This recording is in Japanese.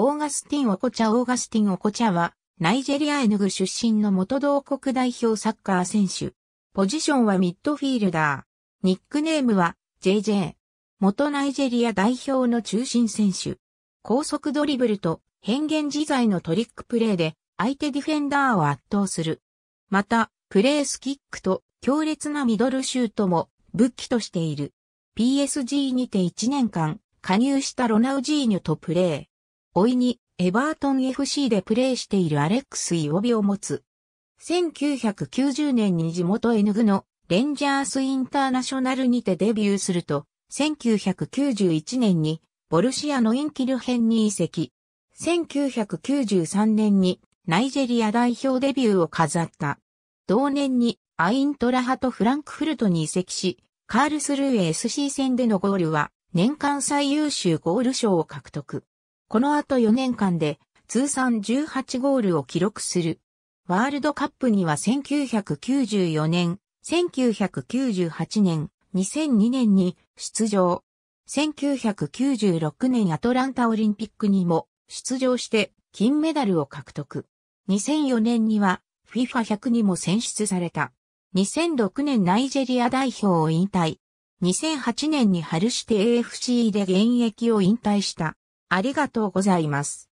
オーガスティン・オコチャオーガスティン・オコチャは、ナイジェリア・エヌグ出身の元同国代表サッカー選手。ポジションはミッドフィールダー。ニックネームは、JJ。元ナイジェリア代表の中心選手。高速ドリブルと変幻自在のトリックプレーで相手ディフェンダーを圧倒する。また、プレースキックと強烈なミドルシュートも武器としている。PSG にて1年間加入したロナウジーニョとプレー。いにエバートン FC でプレーしているアレックス・イオビを持つ。1990年に地元 N ヌグのレンジャースインターナショナルにてデビューすると、1991年にボルシアのインキル編に移籍。1993年にナイジェリア代表デビューを飾った。同年にアイントラハとフランクフルトに移籍し、カールスルー SC 戦でのゴールは年間最優秀ゴール賞を獲得。この後4年間で通算18ゴールを記録する。ワールドカップには1994年、1998年、2002年に出場。1996年アトランタオリンピックにも出場して金メダルを獲得。2004年には FIFA100 にも選出された。2006年ナイジェリア代表を引退。2008年に春して AFC で現役を引退した。ありがとうございます。